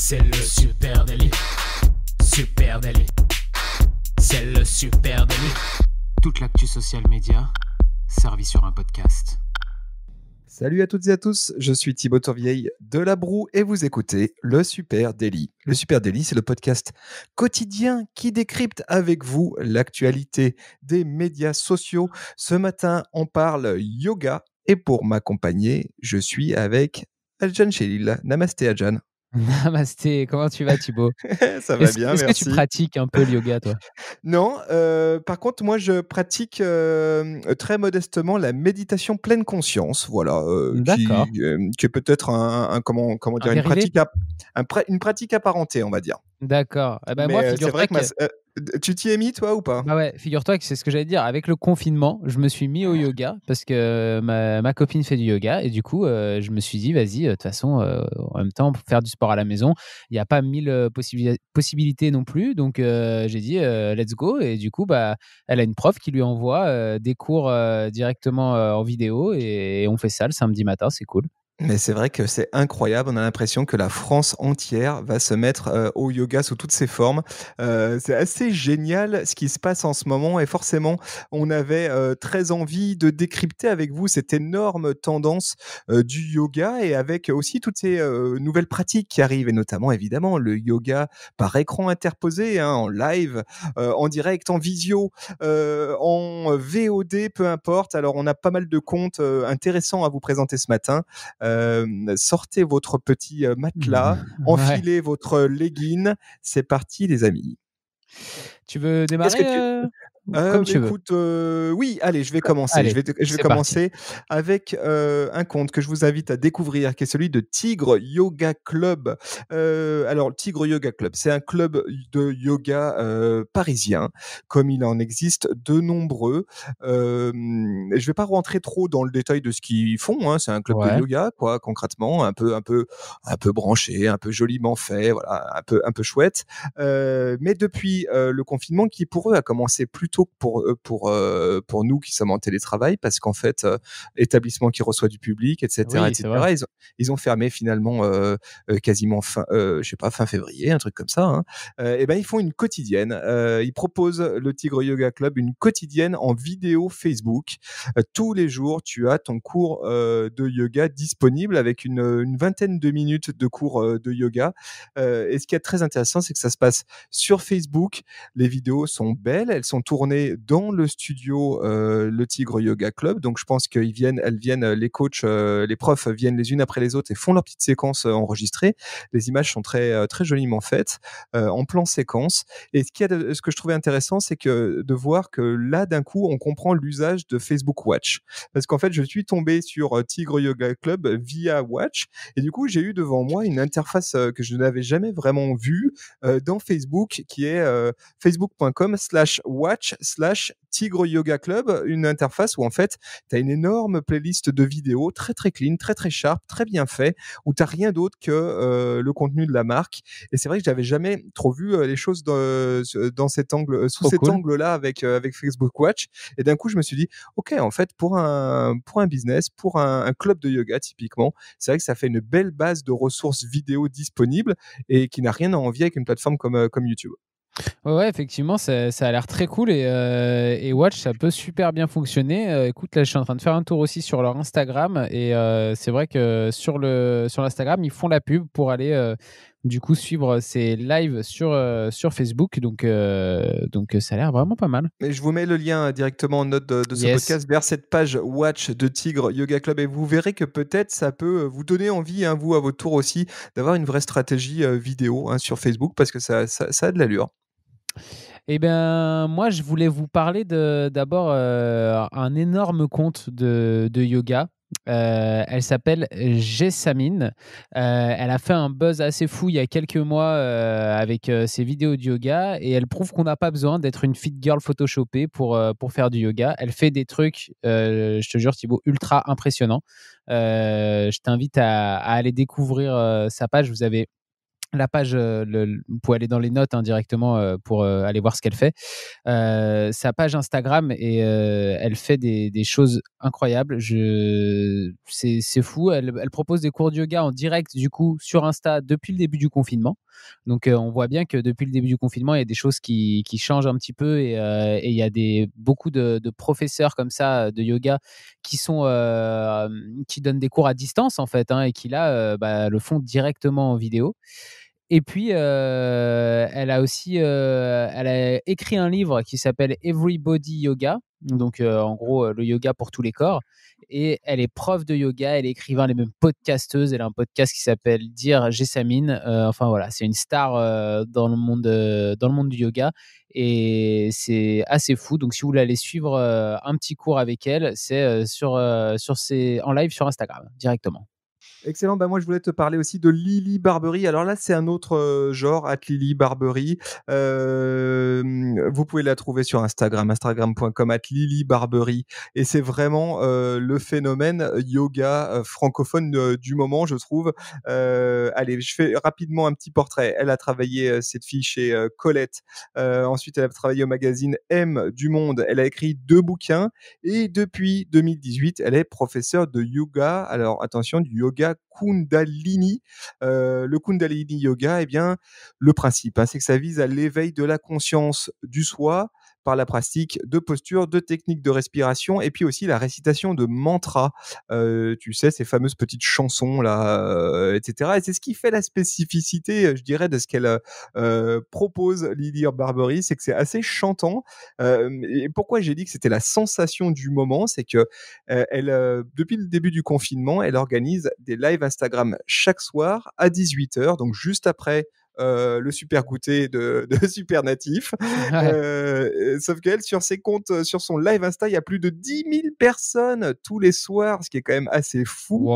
C'est le super délit. Super délit. C'est le super délit. Toute l'actu social média servie sur un podcast. Salut à toutes et à tous, je suis Thibaut Tourvieille de La Broue et vous écoutez Le Super délit. Le Super délit, c'est le podcast quotidien qui décrypte avec vous l'actualité des médias sociaux. Ce matin, on parle yoga et pour m'accompagner, je suis avec Adjan Chelil. Namaste, Adjan. Namasté, bah, comment tu vas Thibaut Ça va bien, est-ce merci. Est-ce que tu pratiques un peu le yoga toi Non, euh, par contre moi je pratique euh, très modestement la méditation pleine conscience, voilà, euh, Qui, est peut-être un, comment, comment dire, une, pratique une pratique apparentée on va dire. D'accord. Eh ben, c'est vrai que, tu t'y es mis, toi, ou pas Ah ouais, figure-toi que c'est ce que j'allais dire. Avec le confinement, je me suis mis au yoga parce que euh, ma, copine fait du yoga et du coup, euh, je me suis dit, vas-y, euh, de toute façon, en même temps, pour faire du sport à la maison, il n'y a pas mille possibilités non plus. Donc, j'ai dit, let's go. Et du coup, bah, elle a une prof qui lui envoie des cours directement en vidéo et on fait ça le samedi matin, c'est cool. Mais c'est vrai que c'est incroyable. On a l'impression que la France entière va se mettre euh, au yoga sous toutes ses formes. Euh, c'est assez génial ce qui se passe en ce moment. Et forcément, on avait euh, très envie de décrypter avec vous cette énorme tendance du yoga et avec aussi toutes ces nouvelles pratiques qui arrivent. Et notamment, évidemment, le yoga par écran interposé, hein, en live, en direct, en visio, en VOD, peu importe. Alors, on a pas mal de comptes intéressants à vous présenter ce matin. Euh, sortez votre petit euh, matelas, mmh, mmh. enfilez votre legging. C'est parti, les amis. Tu veux démarrer euh euh, bah, écoute, euh, oui, allez, je vais commencer. je vais, je vais commencer avec euh, un compte que je vous invite à découvrir, qui est celui de Tigre Yoga Club. alors, Tigre Yoga Club, c'est un club de yoga parisien, comme il en existe de nombreux. je ne vais pas rentrer trop dans le détail de ce qu'ils font. Hein. C'est un club de yoga, quoi, concrètement, un peu, un peu, un peu branché, un peu joliment fait, voilà, un peu, un peu chouette. mais depuis le confinement, qui pour eux a commencé plutôt pour, euh, pour, euh, pour nous qui sommes en télétravail, parce qu'en fait, euh, établissement qui reçoit du public, etc., Ils ont, fermé finalement quasiment fin, je sais pas, fin février, un truc comme ça. Hein. et ben ils font une quotidienne. ils proposent le Tigre Yoga Club une quotidienne en vidéo Facebook. tous les jours, tu as ton cours de yoga disponible avec une, une, vingtaine de minutes de cours de yoga. et ce qui est très intéressant, c'est que ça se passe sur Facebook. Les vidéos sont belles, elles sont tournées est dans le studio euh, Le Tigre Yoga Club. Donc, je pense qu'ils viennent, elles viennent, euh, les coachs, euh, les profs viennent les unes après les autres et font leur petite séquence enregistrée. Les images sont très, très joliment faites, en plan séquence. Et ce, qui a ce que je trouvais intéressant, c'est que de voir que là, d'un coup, on comprend l'usage de Facebook Watch. Parce qu'en fait, je suis tombé sur Tigre Yoga Club via Watch. Et du coup, j'ai eu devant moi une interface que je n'avais jamais vraiment vue dans Facebook, qui est facebook.com slash watch slash Tigre Yoga Club, une interface où en fait, tu as une énorme playlist de vidéos très très clean, très très sharp, très bien fait, où tu rien d'autre que euh, le contenu de la marque. Et c'est vrai que j'avais jamais trop vu euh, les choses dans, euh, cet angle, sous cet angle-là avec, avec Facebook Watch. Et d'un coup, je me suis dit, ok, en fait, pour un, pour un business, pour un, club de yoga typiquement, c'est vrai que ça fait une belle base de ressources vidéo disponibles et qui n'a rien à envier avec une plateforme comme, comme YouTube. Ouais, effectivement, ça, ça a l'air très cool et, euh, et, Watch, ça peut super bien fonctionner. Euh, écoute, là, je suis en train de faire un tour aussi sur leur Instagram et euh, c'est vrai que sur le sur l'Instagram, ils font la pub pour aller du coup suivre ces lives sur, sur Facebook. Donc, donc ça a l'air vraiment pas mal. Mais je vous mets le lien directement en note de, ce podcast vers cette page Watch de Tigre Yoga Club et vous verrez que peut-être ça peut vous donner envie, hein, vous, à votre tour aussi, d'avoir une vraie stratégie vidéo hein, sur Facebook parce que ça, ça, ça a de l'allure. Eh bien, moi, je voulais vous parler d'abord d'un euh, énorme compte de, yoga. Euh, elle s'appelle Jessamine. Euh, elle a fait un buzz assez fou il y a quelques mois avec ses vidéos de yoga et elle prouve qu'on n'a pas besoin d'être une fit girl photoshopée pour, pour faire du yoga. Elle fait des trucs, je te jure Thibaut, ultra impressionnants. je t'invite à, aller découvrir sa page. Vous avez la page, euh, le, vous pouvez aller dans les notes hein, directement euh, pour euh, aller voir ce qu'elle fait. sa page Instagram et elle fait des, choses incroyables. Je, c'est, c'est fou. Elle, propose des cours de yoga en direct du coup sur Insta depuis le début du confinement. Donc on voit bien que depuis le début du confinement, il y a des choses qui, changent un petit peu et, il y a des beaucoup de, professeurs comme ça de yoga qui sont qui donnent des cours à distance en fait hein, et qui là bah, le font directement en vidéo. Et puis, euh, elle a aussi euh, elle a écrit un livre qui s'appelle Everybody Yoga, donc euh, en gros le yoga pour tous les corps. Et elle est prof de yoga, elle est écrivain, elle est même podcasteuse. Elle a un podcast qui s'appelle Dire Jasmine. enfin voilà, c'est une star dans le monde dans le monde du yoga et c'est assez fou. Donc si vous voulez aller suivre un petit cours avec elle, c'est sur sur en live sur Instagram directement. Excellent. Ben moi, je voulais te parler aussi de Lily Barbery. Alors là, c'est un autre euh, genre, at Lily Barbery. Euh, vous pouvez la trouver sur Instagram, instagram.com, at Lily Et c'est vraiment euh, le phénomène yoga francophone du moment, je trouve. allez, je fais rapidement un petit portrait. Elle a travaillé, cette fille, chez Colette. ensuite, elle a travaillé au magazine M du Monde. Elle a écrit deux bouquins. Et depuis 2018, elle est professeure de yoga. Alors, attention, du yoga Kundalini. Euh, le Kundalini yoga, eh bien, le principe, hein, c'est que ça vise à l'éveil de la conscience du soi la pratique de postures, de techniques de respiration et puis aussi la récitation de mantras. Euh, tu sais, ces fameuses petites chansons là, euh, etc. Et c'est ce qui fait la spécificité, euh, je dirais, de ce qu'elle propose, Lily Barbery, c'est que c'est assez chantant. et pourquoi j'ai dit que c'était la sensation du moment, c'est que depuis le début du confinement, elle organise des lives Instagram chaque soir à 18h, donc juste après euh, le super goûter de, de super natif. Euh, euh, sauf qu'elle, sur ses comptes, sur son live Insta, il y a plus de 10 000 personnes tous les soirs, ce qui est quand même assez fou,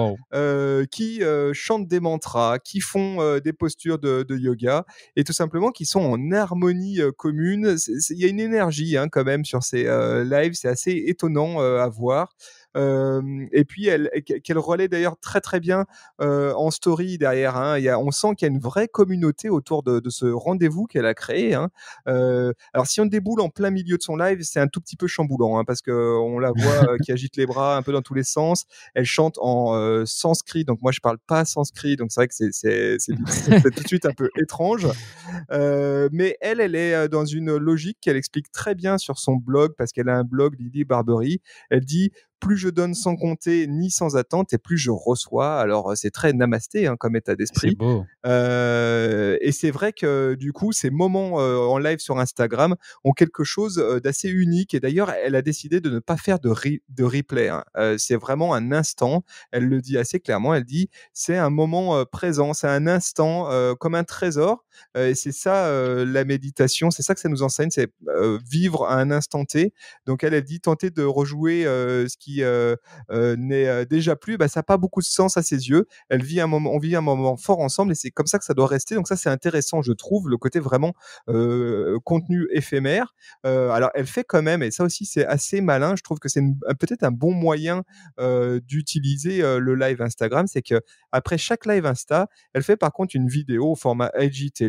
qui chantent des mantras, qui font des postures de, yoga et tout simplement qui sont en harmonie commune. Il y a une énergie hein, quand même sur ces lives, c'est assez étonnant à voir et puis elle qu'elle relaie d'ailleurs très très bien en story derrière. Hein. Il y a, on sent qu'il y a une vraie communauté autour de, de ce rendez-vous qu'elle a créé. Hein. alors si on déboule en plein milieu de son live, c'est un tout petit peu chamboulant hein, parce que on la voit euh, qui agite les bras un peu dans tous les sens. Elle chante en sanskrit, donc moi je parle pas sanskrit, donc c'est vrai que c'est, c'est, c'est, tout de suite un peu étrange. Euh, mais elle, elle est dans une logique qu'elle explique très bien sur son blog, parce qu'elle a un blog, Lily Barbery. Elle dit plus je donne sans compter ni sans attente et plus je reçois. Alors euh, c'est très namasté hein, comme état d'esprit. beau. Euh, et c'est vrai que du coup ces moments euh, en live sur Instagram ont quelque chose d'assez unique. Et d'ailleurs elle a décidé de ne pas faire de, de replay. Hein. c'est vraiment un instant. Elle le dit assez clairement. Elle dit c'est un moment présent, c'est un instant comme un trésor et c'est ça la méditation, c'est ça que ça nous enseigne, c'est vivre à un instant T. Donc elle, elle dit tenter de rejouer ce qui n'est déjà plus, bah, ça n'a pas beaucoup de sens à ses yeux. Elle vit un moment, on vit un moment fort ensemble et c'est comme ça que ça doit rester. Donc ça c'est intéressant, je trouve, le côté vraiment contenu éphémère. alors elle fait quand même, et ça aussi c'est assez malin, je trouve que c'est peut-être un bon moyen d'utiliser le live Instagram, c'est que après chaque live Insta, elle fait par contre une vidéo au format IGT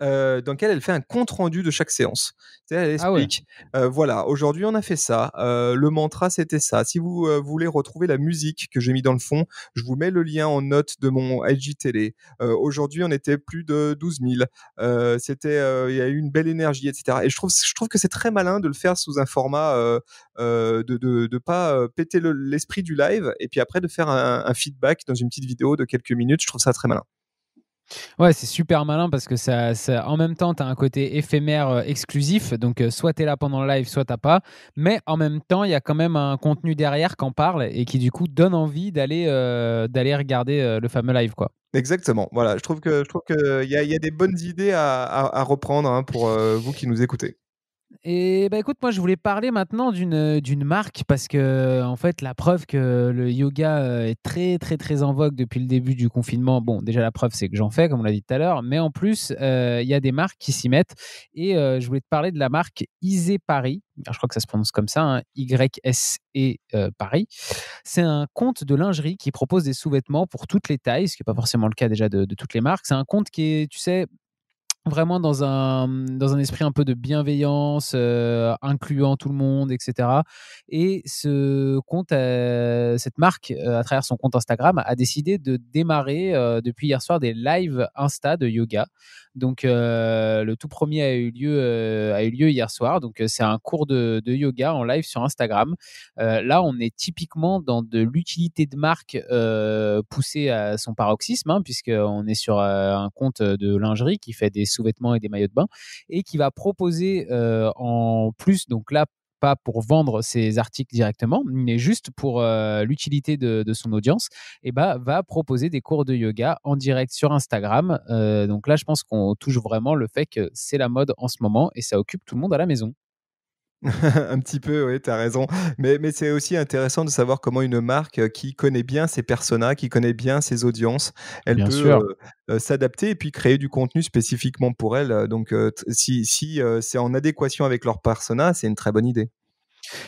dans lequel elle fait un compte rendu de chaque séance. Elle ah explique, voilà, aujourd'hui on a fait ça, le mantra c'était ça. Si vous voulez retrouver la musique que j'ai mis dans le fond, je vous mets le lien en note de mon Télé. aujourd'hui on était plus de 12 000. c'était, il y a eu une belle énergie, etc. Et je trouve, je trouve que c'est très malin de le faire sous un format de, de, pas péter l'esprit du live et puis après de faire un feedback dans une petite vidéo de quelques minutes. Je trouve ça très malin. Ouais, c'est super malin parce que ça, en même temps, tu as un côté éphémère euh, exclusif. Donc, euh, soit tu es là pendant le live, soit tu pas. Mais en même temps, il y a quand même un contenu derrière en parle et qui, du coup, donne envie d'aller euh, d'aller regarder le fameux live. quoi. Exactement. Voilà, je trouve qu'il y a, y a des bonnes idées à, reprendre hein, pour vous qui nous écoutez. Et bah écoute, moi je voulais parler maintenant euh, d'une marque parce que en fait la preuve que le yoga euh, est très très très en vogue depuis le début du confinement. Bon, déjà la preuve c'est que j'en fais comme on l'a dit tout à l'heure, mais en plus euh, il y a des marques qui s'y mettent et je voulais te parler de la marque Isé Paris. je crois que ça se prononce comme ça, hein. Y-S-E Paris. C'est un compte de lingerie qui propose des sous-vêtements pour toutes les tailles, ce qui n'est pas forcément le cas déjà de toutes les marques. C'est un compte qui est, tu sais, vraiment dans un, dans un esprit un peu de bienveillance, euh, incluant tout le monde, etc. Et ce compte, euh, cette marque, euh, à travers son compte Instagram, a décidé de démarrer depuis hier soir des lives Insta de yoga. Donc, le tout premier a eu lieu, a eu lieu hier soir. Donc, c'est un cours de, de, yoga en live sur Instagram. là, on est typiquement dans de l'utilité de marque poussée à son paroxysme, hein, puisque puisqu'on est sur un compte de lingerie qui fait des sous-vêtements et des maillots de bain, et qui va proposer euh, en plus, donc là, pas pour vendre ses articles directement, mais juste pour euh, l'utilité de, son audience, et eh ben, va proposer des cours de yoga en direct sur Instagram. Euh, donc là, je pense qu'on touche vraiment le fait que c'est la mode en ce moment et ça occupe tout le monde à la maison. un petit peu, oui, tu as raison. Mais, c'est aussi intéressant de savoir comment une marque euh, qui connaît bien ses personas, qui connaît bien ses audiences, elle peut euh, euh, s'adapter et puis créer du contenu spécifiquement pour elle. Donc, si, si c'est en adéquation avec leur persona, c'est une très bonne idée.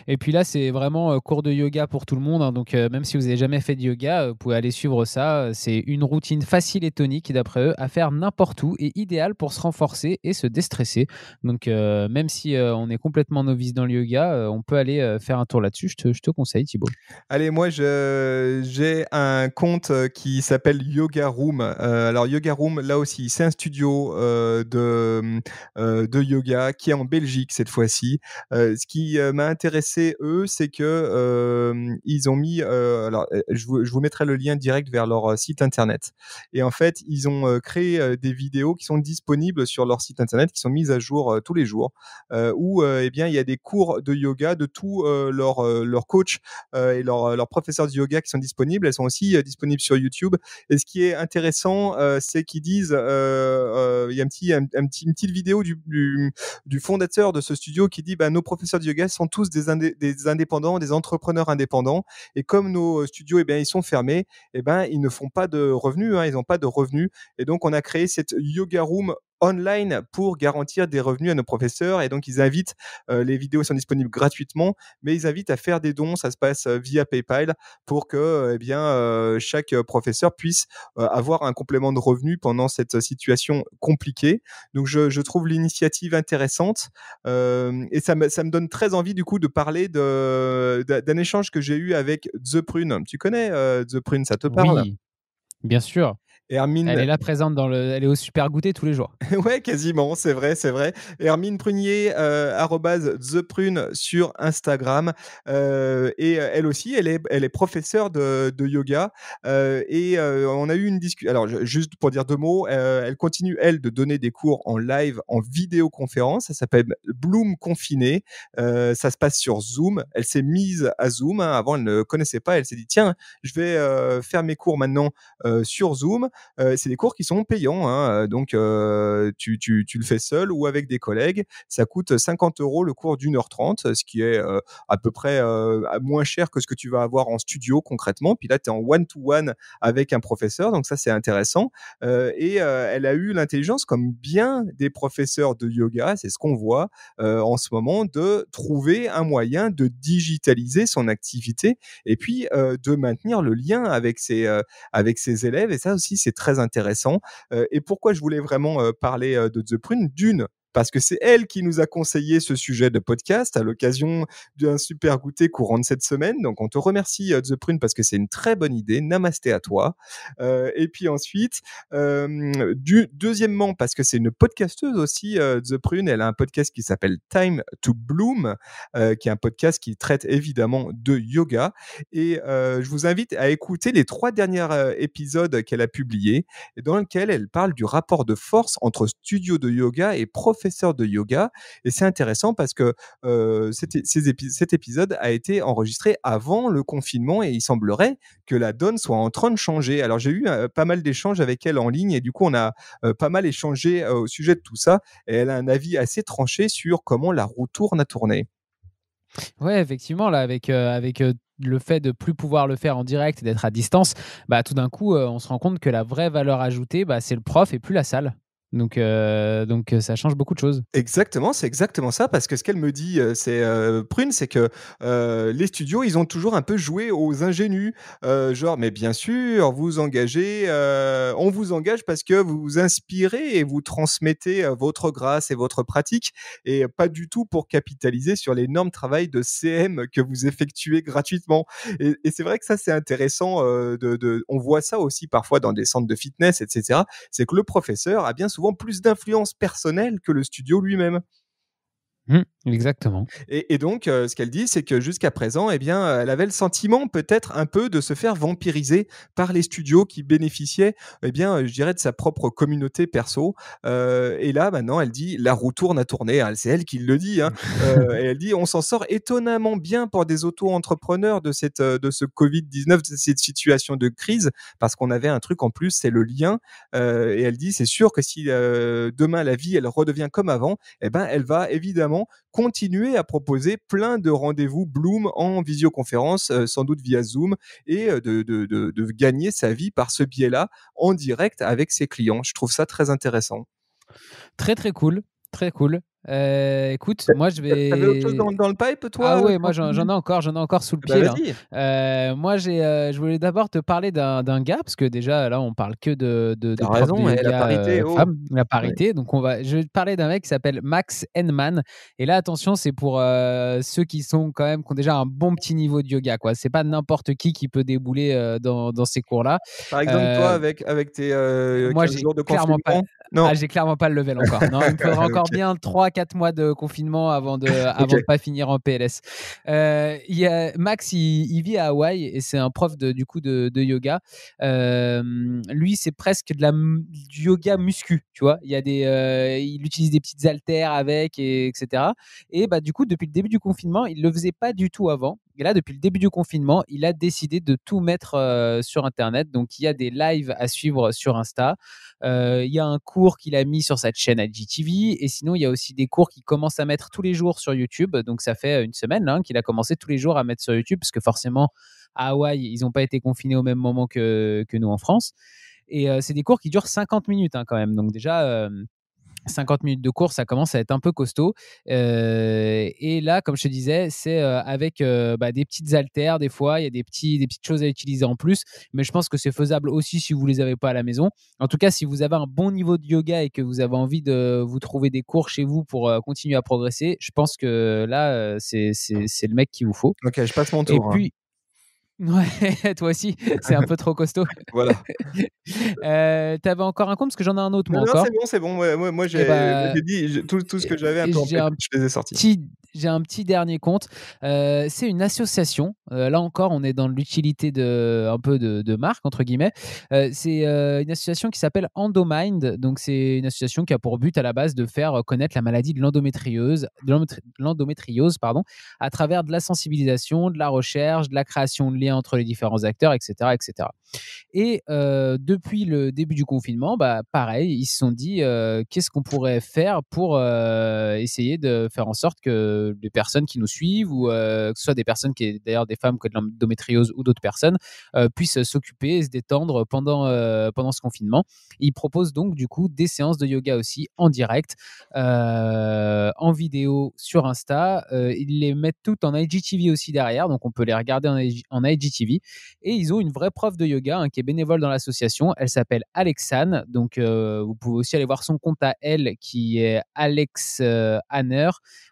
Et puis là, c'est vraiment euh, cours de yoga pour tout le monde. Hein. donc, euh, même si vous n'avez jamais fait de yoga, euh, vous pouvez aller suivre ça. C'est une routine facile et tonique, d'après eux, à faire n'importe où et idéale pour se renforcer et se déstresser. Donc, même si on est complètement novice dans le yoga, on peut aller faire un tour là-dessus. Je te, conseille, Thibaut. Allez, moi, j'ai un compte qui s'appelle Yoga Room. alors, Yoga Room, là aussi, c'est un studio de, de yoga qui est en Belgique cette fois-ci. ce qui m'a intéressé, eux, c'est que ils ont mis. alors, je vous, mettrai le lien direct vers leur site internet. Et en fait, ils ont créé des vidéos qui sont disponibles sur leur site internet, qui sont mises à jour tous les jours, où eh bien il y a des cours de yoga de tous leurs leur coachs et leurs professeurs de yoga qui sont disponibles. Elles sont aussi disponibles sur YouTube. Et ce qui est intéressant, c'est qu'ils disent, il y a un petit, un, petit, une petite vidéo du, du, fondateur de ce studio qui dit, bah, nos professeurs de yoga sont tous des des, indépendants, des entrepreneurs indépendants. Et comme nos euh, studios, eh bien, ils sont fermés, eh bien, ils ne font pas de revenus, hein, ils n'ont pas de revenus. Et donc, on a créé cette Yoga Room online pour garantir des revenus à nos professeurs. Et donc, ils invitent, les vidéos sont disponibles gratuitement, mais ils invitent à faire des dons. Ça se passe via PayPal pour que eh bien, chaque professeur puisse avoir un complément de revenus pendant cette situation compliquée. Donc, je, je trouve l'initiative intéressante et ça me, ça me donne très envie, du coup, de parler d'un échange que j'ai eu avec The Prune. Tu connais The Prune, ça te parle oui. Bien sûr. Hermine... Elle est là présente dans le. Elle est au super goûter tous les jours. ouais, quasiment, c'est vrai, c'est vrai. Hermine Prunier, The euh, theprune sur Instagram. Euh, et euh, elle aussi, elle est, elle est professeure de, yoga. et on a eu une discussion. Alors, juste pour dire deux mots, elle continue, elle, de donner des cours en live, en vidéoconférence. Ça s'appelle Bloom Confiné. ça se passe sur Zoom. Elle s'est mise à Zoom. Hein. Avant, elle ne connaissait pas. Elle s'est dit, tiens, je vais faire mes cours maintenant sur Zoom. Euh, c'est des cours qui sont payants, hein, euh, donc euh, tu, tu, le fais seul ou avec des collègues. Ça coûte 50 euros le cours d'une heure trente, ce qui est à peu près moins cher que ce que tu vas avoir en studio concrètement. Puis là, tu es en one-to-one -one avec un professeur, donc ça c'est intéressant. et elle a eu l'intelligence, comme bien des professeurs de yoga, c'est ce qu'on voit en ce moment, de trouver un moyen de digitaliser son activité et puis de maintenir le lien avec ses, avec ses élèves. Et ça aussi, c'est très intéressant. et pourquoi je voulais vraiment parler de The Prune D'une, parce que c'est elle qui nous a conseillé ce sujet de podcast à l'occasion d'un super goûter courant de cette semaine. Donc, on te remercie, euh, The Prune, parce que c'est une très bonne idée. Namasté à toi. Euh, et puis ensuite, euh, du, deuxièmement, parce que c'est une podcasteuse aussi, The Prune, elle a un podcast qui s'appelle Time to Bloom, qui est un podcast qui traite évidemment de yoga. Et je vous invite à écouter les trois derniers épisodes qu'elle a publiés, dans lesquels elle parle du rapport de force entre studio de yoga et professeur professeur de yoga. Et c'est intéressant parce que cet épisode a été enregistré avant le confinement et il semblerait que la donne soit en train de changer. Alors j'ai eu pas mal d'échanges avec elle en ligne et du coup on a pas mal échangé au sujet de tout ça. Et elle a un avis assez tranché sur comment la roue tourne à tourner. Ouais, effectivement, là, avec, avec le fait de plus pouvoir le faire en direct et d'être à distance, bah, tout d'un coup, on se rend compte que la vraie valeur ajoutée, bah, c'est le prof et plus la salle. Donc, euh, donc euh, ça change beaucoup de choses. Exactement, c'est exactement ça, parce que ce qu'elle me dit, euh, c'est Prune, c'est que les studios, ils ont toujours un peu joué aux ingénus, genre, mais bien sûr, vous engagez, on vous engage parce que vous, vous inspirez et vous transmettez votre grâce et votre pratique, et pas du tout pour capitaliser sur l'énorme travail de CM que vous effectuez gratuitement. Et, c'est vrai que ça, c'est intéressant. on voit ça aussi parfois dans des centres de fitness, etc. C'est que le professeur a bien souvent plus d'influence personnelle que le studio lui-même. Mmh, exactement. Et, donc, euh, ce qu'elle dit, c'est que jusqu'à présent, eh bien, elle avait le sentiment peut-être un peu de se faire vampiriser par les studios qui bénéficiaient, eh bien, euh, je dirais, de sa propre communauté perso. Euh, et là, maintenant, elle dit, la roue tourne à tourner. Ah, c'est elle qui le dit. Hein. et elle dit, on s'en sort étonnamment bien pour des auto-entrepreneurs de, cette, de ce Covid-19, de cette situation de crise, parce qu'on avait un truc en plus, c'est le lien. et elle dit, c'est sûr que si demain la vie, elle redevient comme avant, eh ben, elle va évidemment continuer à proposer plein de rendez-vous Bloom en visioconférence, euh, sans doute via Zoom, et euh, de, de gagner sa vie par ce biais-là en direct avec ses clients. Je trouve ça très intéressant. Très très cool très cool. Euh, écoute, moi je vais. T'avais autre chose dans, le pipe, toi Ah oui, euh, moi j'en, ai encore, j'en ai encore sous le bah pied. Euh, moi, j'ai, je voulais d'abord te parler d'un, gars parce que déjà là, on parle que de. de, de raison, oh. la parité. la parité. Donc on va, je vais te parler d'un mec qui s'appelle Max Enman Et là, attention, c'est pour ceux qui sont quand même qui ont déjà un bon petit niveau de yoga, quoi. C'est pas n'importe qui qui peut débouler dans, dans, ces cours-là. Par exemple, toi, avec avec tes. moi, j'ai de clairement non. Ah, j'ai clairement pas le level encore. Non, il me faudra encore bien 3-4 mois de confinement avant de, avant pas finir en PLS. Euh, y a, Max, il, vit à Hawaï et c'est un prof de, du coup de, yoga. Euh, lui, c'est presque de la, du yoga muscu, tu vois. Il, y a des, euh, il utilise des petites haltères avec, et, etc. Et bah, du coup, depuis le début du confinement, il le faisait pas du tout avant là, depuis le début du confinement, il a décidé de tout mettre euh, sur Internet. Donc, il y a des lives à suivre sur Insta. Euh, il y a un cours qu'il a mis sur sa chaîne IGTV. Et sinon, il y a aussi des cours qu'il commence à mettre tous les jours sur YouTube. Donc, ça fait euh, une semaine hein, qu'il a commencé tous les jours à mettre sur YouTube, parce que forcément, à Hawaï, ils n'ont pas été confinés au même moment que, nous en France. Et c'est des cours qui durent 50 minutes hein, quand même. Donc déjà, 50 minutes de cours, ça commence à être un peu costaud. Euh, et là, comme je te disais, c'est euh, avec euh, bah, des petites haltères, des fois, il y a des, petits, des petites choses à utiliser en plus. Mais je pense que c'est faisable aussi si vous ne les avez pas à la maison. En tout cas, si vous avez un bon niveau de yoga et que vous avez envie de vous trouver des cours chez vous pour continuer à progresser, je pense que là, c'est le mec qu'il vous faut. Ok, je passe mon tour. Et hein. puis, Ouais, toi aussi, c'est un peu trop costaud. voilà. Euh, t'avais encore un compte parce que j'en ai un autre. Moi, non, c'est bon, c'est bon. moi, eh bah, j'ai dit tout, ce que j'avais. à je les ai sortis j'ai un petit dernier compte. Euh, c'est une association. Euh, là encore, on est dans l'utilité de un peu de, marque entre guillemets. Euh, c'est une association qui s'appelle Endomind. Donc c'est une association qui a pour but à la base de faire connaître la maladie de l'endométriose, l'endométriose pardon, à travers de la sensibilisation, de la recherche, de la création de liens entre les différents acteurs, etc., etc. Et depuis le début du confinement, bah pareil, ils se sont dit qu'est-ce qu'on pourrait faire pour essayer de faire en sorte que des personnes qui nous suivent ou euh, que ce soit des personnes qui, d'ailleurs des femmes que de l'endométriose ou d'autres personnes, euh, puissent s'occuper et se détendre pendant, euh, pendant ce confinement. Ils proposent donc du coup des séances de yoga aussi en direct, en vidéo sur Insta. ils les mettent toutes en IGTV aussi derrière, donc on peut les regarder en, en IGTV. Et ils ont une vraie prof de yoga hein, qui est bénévole dans l'association. Elle s'appelle Alexane. Donc, vous pouvez aussi aller voir son compte à elle qui est Alex Hanner.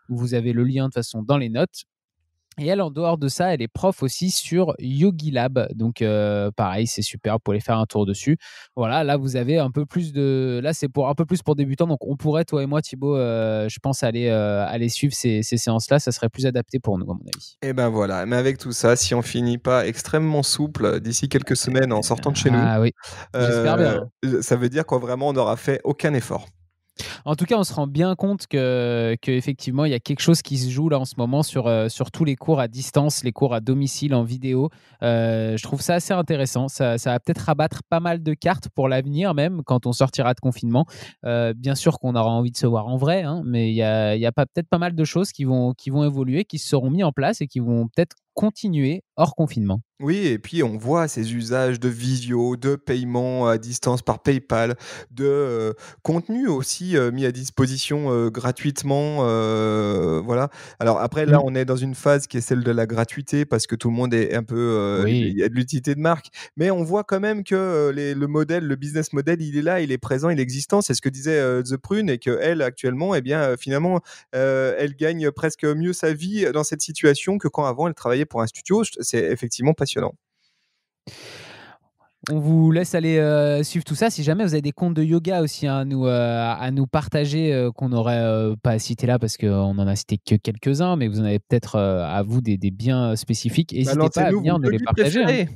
Vous avez le lien de façon dans les notes. Et elle, en dehors de ça, elle est prof aussi sur Yogi Lab. Donc, euh, pareil, c'est super pour aller faire un tour dessus. Voilà, là, vous avez un peu plus de. Là, c'est pour un peu plus pour débutants. Donc, on pourrait, toi et moi, Thibaut, euh, je pense, aller, euh, aller suivre ces, séances-là. Ça serait plus adapté pour nous, à mon avis. Et eh ben voilà. Mais avec tout ça, si on finit pas extrêmement souple d'ici quelques semaines en sortant de chez nous, ah oui. ça veut dire qu'on vraiment on n'aura fait aucun effort. En tout cas, on se rend bien compte que, effectivement, il y a quelque chose qui se joue là en ce moment sur, euh, sur tous les cours à distance, les cours à domicile, en vidéo. Euh, je trouve ça assez intéressant. Ça, va peut-être rabattre pas mal de cartes pour l'avenir, même quand on sortira de confinement. Euh, bien sûr qu'on aura envie de se voir en vrai, hein, mais il y a, peut-être pas mal de choses qui vont, qui vont évoluer, qui seront mis en place et qui vont peut-être continuer hors confinement. Oui, et puis on voit ces usages de visio, de paiement à distance par PayPal, de euh, contenu aussi euh, mis à disposition euh, gratuitement. voilà. Alors après, là, mmh. on est dans une phase qui est celle de la gratuité parce que tout le monde est un peu. Il y a de l'utilité de marque. Mais on voit quand même que le modèle, le business model, il est là, il est présent, il est C'est ce que disait The Prune et qu'elle, actuellement, eh bien, finalement, elle gagne presque mieux sa vie dans cette situation que quand avant elle travaillait pour un studio, c'est effectivement passionnant. On vous laisse aller euh, suivre tout ça. Si jamais vous avez des comptes de yoga aussi hein, à, nous, euh, à nous partager, euh, qu'on n'aurait pas cité là parce qu'on n'en a cité que quelques-uns, mais vous en avez peut-être à vous des, biens spécifiques. Bah, n'hésitez bah, pas à venir nous les partager. Hein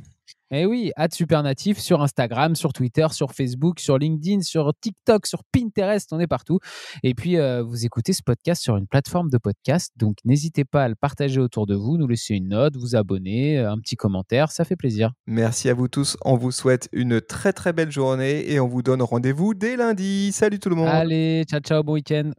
et eh oui, at natif sur Instagram, sur Twitter, sur Facebook, sur LinkedIn, sur TikTok, sur Pinterest, on est partout. Et puis, euh, vous écoutez ce podcast sur une plateforme de podcast, donc n'hésitez pas à le partager autour de vous, nous laisser une note, vous abonner, euh, un petit commentaire, ça fait plaisir. Merci à vous tous, on vous souhaite une très très belle journée et on vous donne rendez-vous dès lundi. Salut tout le monde. Allez, ciao ciao, bon week-end.